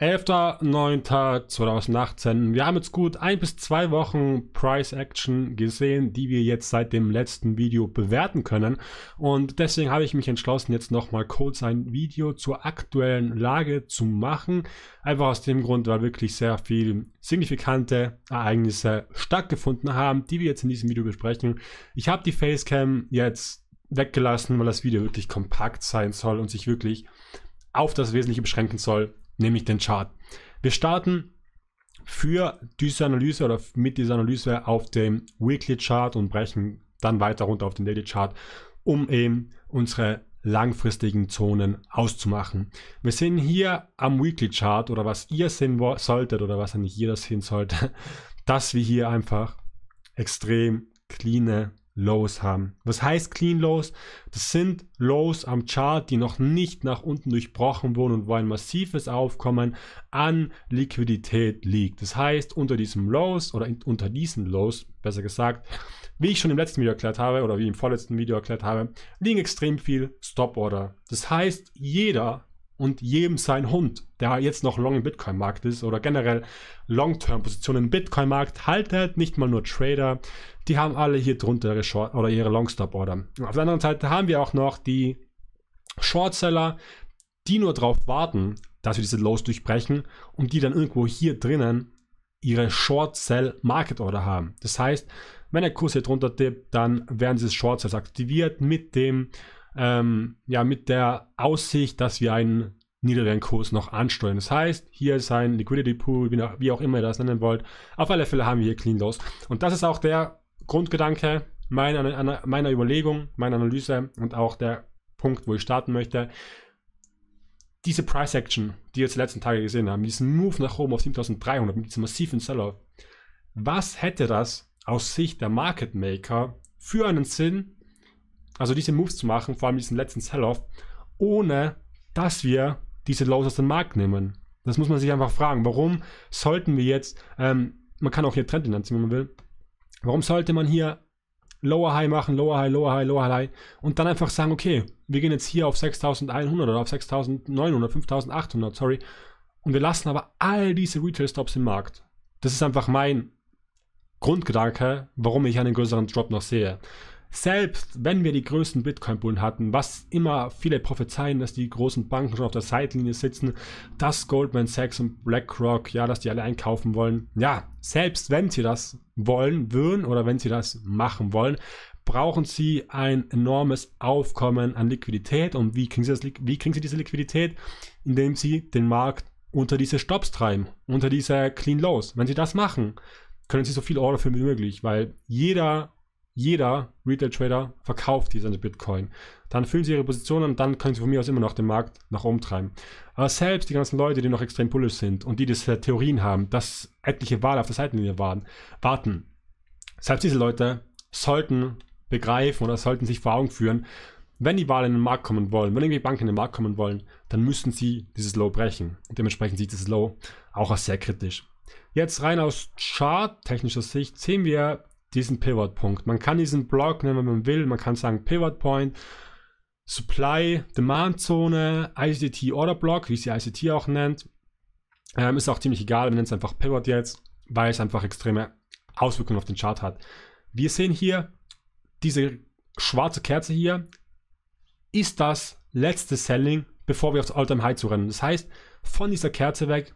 11.09.2018. Wir haben jetzt gut ein bis zwei Wochen Price Action gesehen, die wir jetzt seit dem letzten Video bewerten können. Und deswegen habe ich mich entschlossen, jetzt nochmal kurz ein Video zur aktuellen Lage zu machen. Einfach aus dem Grund, weil wirklich sehr viel signifikante Ereignisse stattgefunden haben, die wir jetzt in diesem Video besprechen. Ich habe die Facecam jetzt weggelassen, weil das Video wirklich kompakt sein soll und sich wirklich auf das Wesentliche beschränken soll, nämlich den Chart. Wir starten für diese Analyse oder mit dieser Analyse auf dem Weekly Chart und brechen dann weiter runter auf den Daily Chart, um eben unsere langfristigen Zonen auszumachen. Wir sehen hier am Weekly Chart oder was ihr sehen solltet oder was eigentlich jeder sehen sollte, dass wir hier einfach extrem cleane Lows haben. Was heißt Clean Lows? Das sind Lows am Chart, die noch nicht nach unten durchbrochen wurden und wo ein massives Aufkommen an Liquidität liegt. Das heißt, unter diesem Lows oder unter diesen Lows, besser gesagt, wie ich schon im letzten Video erklärt habe oder wie im vorletzten Video erklärt habe, liegen extrem viel Stop Order. Das heißt, jeder und jedem sein Hund, der jetzt noch long im Bitcoin-Markt ist oder generell Long-Term-Positionen im Bitcoin-Markt haltet, nicht mal nur Trader, die haben alle hier drunter ihre Short- oder ihre Long-Stop-Order. Auf der anderen Seite haben wir auch noch die Short-Seller, die nur darauf warten, dass wir diese Lows durchbrechen und die dann irgendwo hier drinnen ihre Short-Sell-Market-Order haben. Das heißt, wenn der Kurs hier drunter tippt, dann werden diese Short-Sells aktiviert mit dem ähm, ja, mit der Aussicht, dass wir einen niedrigeren Kurs noch ansteuern. Das heißt, hier ist ein Liquidity Pool, wie auch immer ihr das nennen wollt. Auf alle Fälle haben wir hier Clean Loss. Und das ist auch der Grundgedanke meiner, meiner Überlegung, meiner Analyse und auch der Punkt, wo ich starten möchte. Diese Price Action, die wir jetzt die letzten Tage gesehen haben, diesen Move nach oben auf 7300 mit diesem massiven Seller, was hätte das aus Sicht der Market Maker für einen Sinn, also diese Moves zu machen, vor allem diesen letzten Sell-Off, ohne dass wir diese Lows aus dem Markt nehmen. Das muss man sich einfach fragen. Warum sollten wir jetzt, ähm, man kann auch hier Trendlinien ziehen, wenn man will, warum sollte man hier Lower High machen, Lower High, Lower High, Lower High und dann einfach sagen, okay, wir gehen jetzt hier auf 6100 oder auf 6900, 5800, sorry, und wir lassen aber all diese Retail Stops im Markt. Das ist einfach mein Grundgedanke, warum ich einen größeren Drop noch sehe. Selbst wenn wir die größten Bitcoin-Bullen hatten, was immer viele prophezeien, dass die großen Banken schon auf der Seitenlinie sitzen, dass Goldman Sachs und BlackRock, ja, dass die alle einkaufen wollen. Ja, selbst wenn sie das wollen würden oder wenn sie das machen wollen, brauchen sie ein enormes Aufkommen an Liquidität. Und wie kriegen sie, das, wie kriegen sie diese Liquidität? Indem sie den Markt unter diese Stops treiben, unter diese Clean Lows. Wenn sie das machen, können sie so viel Order für wie möglich, weil jeder jeder Retail Trader verkauft diese Bitcoin. Dann füllen sie ihre Positionen und dann können sie von mir aus immer noch den Markt nach oben treiben. Aber selbst die ganzen Leute, die noch extrem bullish sind und die diese Theorien haben, dass etliche Wale auf der Seitenlinie warten, warten. Selbst diese Leute sollten begreifen oder sollten sich vor Augen führen, wenn die Wahlen in den Markt kommen wollen, wenn irgendwie Banken in den Markt kommen wollen, dann müssen sie dieses Low brechen. Und dementsprechend sieht dieses Low auch als sehr kritisch. Jetzt rein aus Chart-technischer Sicht sehen wir diesen Pivot-Punkt. Man kann diesen Block nennen, wenn man will. Man kann sagen Pivot Point, Supply, Demand Zone, ICT Order Block, wie es die ICT auch nennt. Ähm, ist auch ziemlich egal, wir nennen es einfach Pivot jetzt, weil es einfach extreme Auswirkungen auf den Chart hat. Wir sehen hier diese schwarze Kerze hier, ist das letzte Selling, bevor wir aufs All-Time High zu rennen. Das heißt, von dieser Kerze weg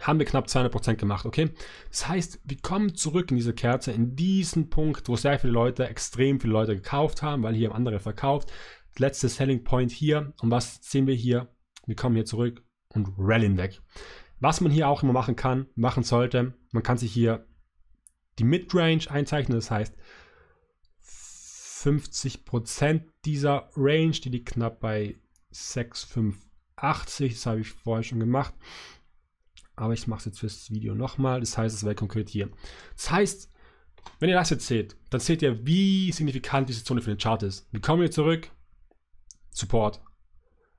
haben wir knapp 200% gemacht, okay? Das heißt, wir kommen zurück in diese Kerze, in diesen Punkt, wo sehr viele Leute, extrem viele Leute gekauft haben, weil hier andere verkauft. Letzte Selling Point hier. Und was sehen wir hier? Wir kommen hier zurück und rallyen weg. Was man hier auch immer machen kann, machen sollte, man kann sich hier die Midrange einzeichnen, das heißt 50% dieser Range, die liegt knapp bei 6,580, das habe ich vorher schon gemacht. Aber ich mache es jetzt fürs Video nochmal. Das heißt, es wäre konkret hier. Das heißt, wenn ihr das jetzt seht, dann seht ihr, wie signifikant diese Zone für den Chart ist. Wir kommen hier zurück, Support,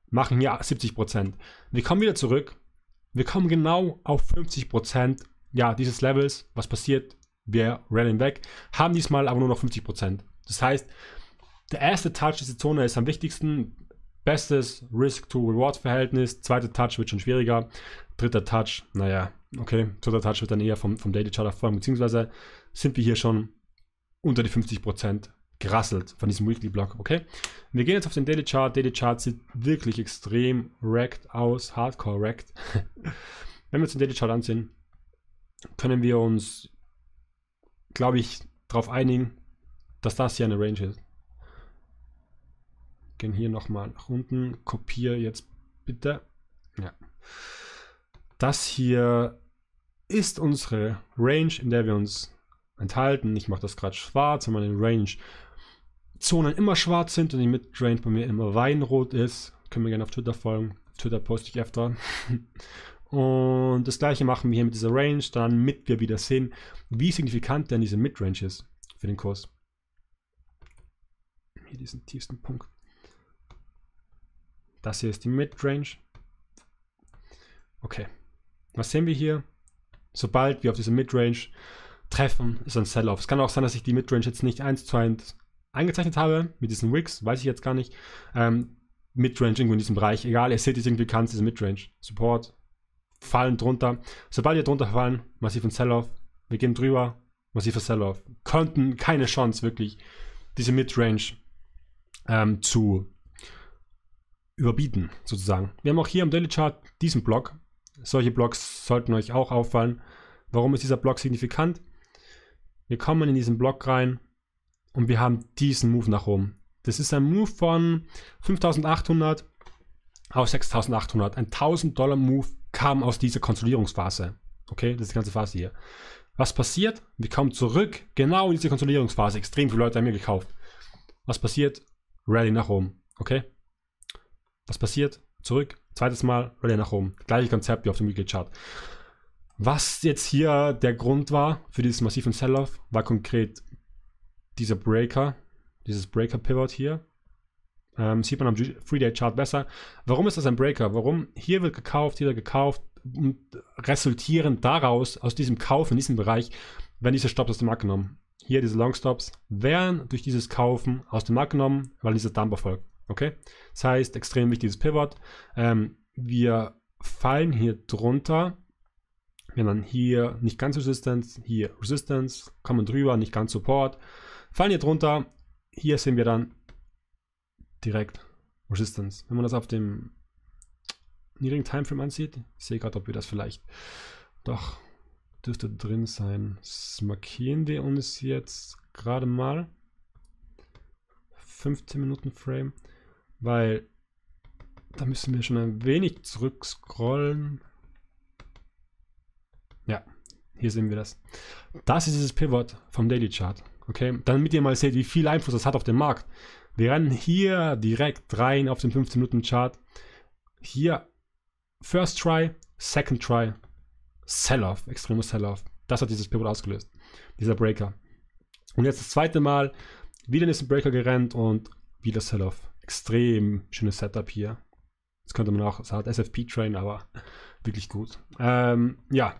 machen hier 70%. Wir kommen wieder zurück, wir kommen genau auf 50% ja, dieses Levels. Was passiert? Wir rennen weg, haben diesmal aber nur noch 50%. Das heißt, der erste Touch dieser Zone ist am wichtigsten. Bestes Risk-to-Reward-Verhältnis. Zweiter Touch wird schon schwieriger dritter Touch, naja, okay, dritter Touch wird dann eher vom, vom Daily Chart erfolgen, beziehungsweise sind wir hier schon unter die 50% gerasselt von diesem Weekly Block, okay? Wir gehen jetzt auf den Daily Chart. Daily Chart sieht wirklich extrem wrecked aus, hardcore wrecked. Wenn wir uns den Daily Chart ansehen, können wir uns, glaube ich, darauf einigen, dass das hier eine Range ist. Gehen hier nochmal nach unten, kopiere jetzt bitte. Ja. Das hier ist unsere Range, in der wir uns enthalten. Ich mache das gerade schwarz, wenn meine Range Zonen immer schwarz sind und die Midrange bei mir immer weinrot ist. Können wir gerne auf Twitter folgen. Twitter poste ich öfter. und das gleiche machen wir hier mit dieser Range, damit wir wieder sehen, wie signifikant denn diese Midrange ist für den Kurs. Hier diesen tiefsten Punkt. Das hier ist die Midrange. Okay, was sehen wir hier? Sobald wir auf diese Midrange treffen, ist ein Sell-Off. Es kann auch sein, dass ich die Midrange jetzt nicht 1 zu 1 eingezeichnet habe, mit diesen Wicks, weiß ich jetzt gar nicht. Ähm, Midrange irgendwo in diesem Bereich, egal, ihr seht es irgendwie kannst, diese Midrange. Support, fallen drunter. Sobald wir drunter fallen, massiven Sell-Off. Wir gehen drüber, massiver Sell-Off. Konnten keine Chance wirklich, diese Midrange ähm, zu überbieten, sozusagen. Wir haben auch hier am Daily Chart diesen Block, solche Blocks sollten euch auch auffallen. Warum ist dieser Block signifikant? Wir kommen in diesen Block rein und wir haben diesen Move nach oben. Das ist ein Move von 5800 auf 6800. Ein 1000 Dollar Move kam aus dieser Konsolidierungsphase. Okay, das ist die ganze Phase hier. Was passiert? Wir kommen zurück, genau in diese Konsolidierungsphase. Extrem viele Leute haben mir gekauft. Was passiert? Rally nach oben. Okay? Was passiert? zurück, zweites Mal Rallye nach oben. Gleiche Konzept wie auf dem Weekly Chart. Was jetzt hier der Grund war für diesen massiven Sell-Off, war konkret dieser Breaker, dieses Breaker-Pivot hier. Ähm, sieht man am 3-Day-Chart besser. Warum ist das ein Breaker? Warum? Hier wird gekauft, hier wird gekauft und resultierend daraus, aus diesem Kauf in diesem Bereich, werden diese Stops aus dem Markt genommen. Hier diese Long Stops werden durch dieses Kaufen aus dem Markt genommen, weil dieser Dump erfolgt. Okay? Das heißt, extrem wichtiges Pivot. Ähm, wir fallen hier drunter. Wenn man hier nicht ganz Resistance, hier Resistance, kommen drüber, nicht ganz Support. Fallen hier drunter. Hier sehen wir dann direkt Resistance. Wenn man das auf dem niedrigen Timeframe ansieht, ich sehe gerade, ob wir das vielleicht doch dürfte drin sein. Das markieren wir uns jetzt gerade mal. 15 Minuten Frame. Weil da müssen wir schon ein wenig zurückscrollen. Ja, hier sehen wir das. Das ist dieses Pivot vom Daily Chart. Okay, damit ihr mal seht, wie viel Einfluss das hat auf den Markt. Wir rennen hier direkt rein auf den 15-Minuten-Chart. Hier First Try, Second Try, Sell-Off, extremer Sell-Off. Das hat dieses Pivot ausgelöst, dieser Breaker. Und jetzt das zweite Mal, wieder ist ein Breaker gerannt und wieder Sell-Off extrem schönes Setup hier. Das könnte man auch, es hat SFP-Train, aber wirklich gut. Ähm, ja,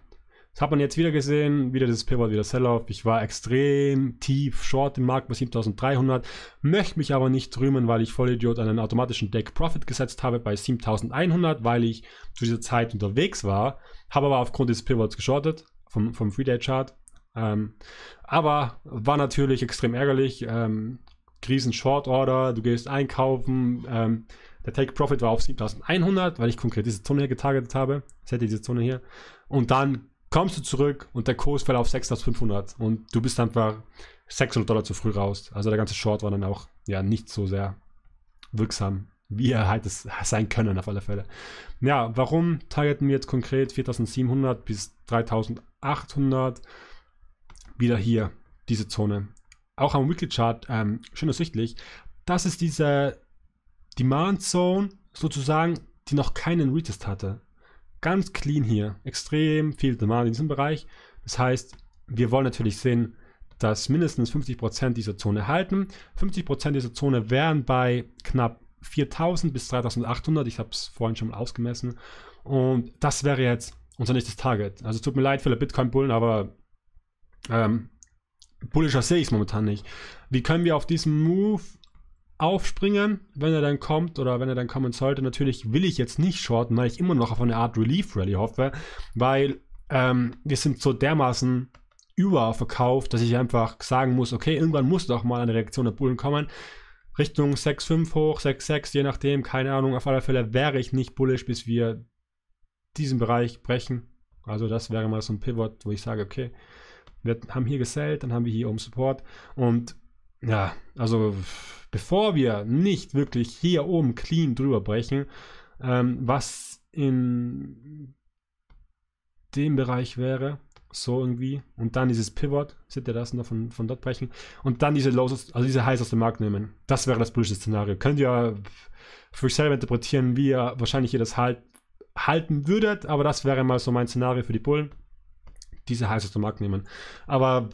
das hat man jetzt wieder gesehen, wieder dieses Pivot, wieder Sell-Off. Ich war extrem tief short im Markt bei 7300, möchte mich aber nicht rühmen, weil ich Vollidiot einen automatischen Deck Profit gesetzt habe bei 7100, weil ich zu dieser Zeit unterwegs war, habe aber aufgrund des Pivots geschortet vom, vom Free-Day-Chart. Ähm, aber war natürlich extrem ärgerlich. Ähm, riesen Short Order, du gehst einkaufen. Ähm, der Take Profit war auf 7100, weil ich konkret diese Zone hier getargetet habe. Das hätte diese Zone hier. Und dann kommst du zurück und der Kurs fällt auf 6500 und du bist einfach 600 Dollar zu früh raus. Also der ganze Short war dann auch ja nicht so sehr wirksam, wie er halt es sein können auf alle Fälle. Ja, warum targeten wir jetzt konkret 4700 bis 3800 wieder hier diese Zone? auch am Weekly Chart ähm, schön ersichtlich, das ist diese Demand Zone sozusagen, die noch keinen Retest hatte. Ganz clean hier, extrem viel Demand in diesem Bereich. Das heißt, wir wollen natürlich sehen, dass mindestens 50% dieser Zone halten. 50% dieser Zone wären bei knapp 4000 bis 3800. Ich habe es vorhin schon mal ausgemessen. Und das wäre jetzt unser nächstes Target. Also tut mir leid für die Bitcoin-Bullen, aber ähm, bullischer sehe ich es momentan nicht. Wie können wir auf diesen Move aufspringen, wenn er dann kommt oder wenn er dann kommen sollte? Natürlich will ich jetzt nicht shorten, weil ich immer noch auf eine Art Relief Rally hoffe, weil ähm, wir sind so dermaßen überverkauft, dass ich einfach sagen muss, okay, irgendwann muss doch mal eine Reaktion der Bullen kommen. Richtung 6,5 hoch, 6,6, je nachdem, keine Ahnung. Auf alle Fälle wäre ich nicht bullisch, bis wir diesen Bereich brechen. Also das wäre mal so ein Pivot, wo ich sage, okay, wir haben hier gesellt, dann haben wir hier oben Support und ja, also bevor wir nicht wirklich hier oben clean drüber brechen, ähm, was in dem Bereich wäre, so irgendwie, und dann dieses Pivot, seht ihr das, noch von, von dort brechen, und dann diese Lows, also diese Highs aus dem Markt nehmen. Das wäre das politische Szenario. Könnt ihr für euch selber interpretieren, wie ihr wahrscheinlich ihr das halt halten würdet, aber das wäre mal so mein Szenario für die Bullen diese heiße Markt nehmen. Aber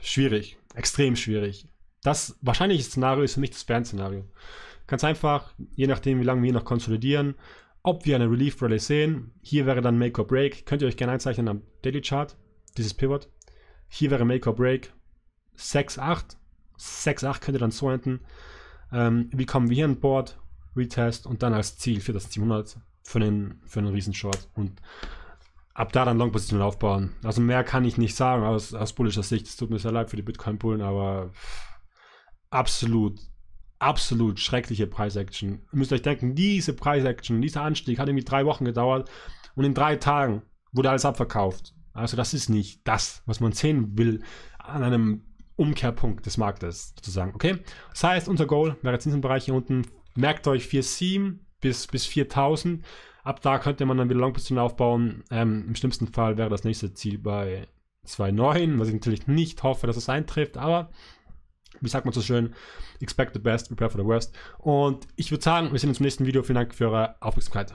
schwierig, extrem schwierig. Das wahrscheinliche Szenario ist für mich das Fernszenario. Ganz einfach, je nachdem, wie lange wir noch konsolidieren, ob wir eine Relief Rally sehen. Hier wäre dann Make or Break. Könnt ihr euch gerne einzeichnen am Daily Chart, dieses Pivot. Hier wäre Make or Break 6,8. 6,8 könnte dann so enden. Ähm, wie kommen wir hier an Bord? Retest und dann als Ziel für das 700 für einen, für einen Riesenshort. Und ab da dann Long-Positionen aufbauen. Also mehr kann ich nicht sagen aus, aus bullischer Sicht. Es tut mir sehr leid für die Bitcoin-Bullen, aber absolut, absolut schreckliche Price-Action. Ihr müsst euch denken, diese Price-Action, dieser Anstieg hat irgendwie drei Wochen gedauert und in drei Tagen wurde alles abverkauft. Also das ist nicht das, was man sehen will an einem Umkehrpunkt des Marktes sozusagen. Okay, das heißt, unser Goal wäre jetzt in diesem Bereich hier unten. Merkt euch 4,7 bis, bis 4000. Ab da könnte man dann wieder Long-Position aufbauen. Ähm, Im schlimmsten Fall wäre das nächste Ziel bei 2,9, was ich natürlich nicht hoffe, dass es eintrifft, aber wie sagt man so schön, expect the best, prepare for the worst. Und ich würde sagen, wir sehen uns im nächsten Video. Vielen Dank für eure Aufmerksamkeit.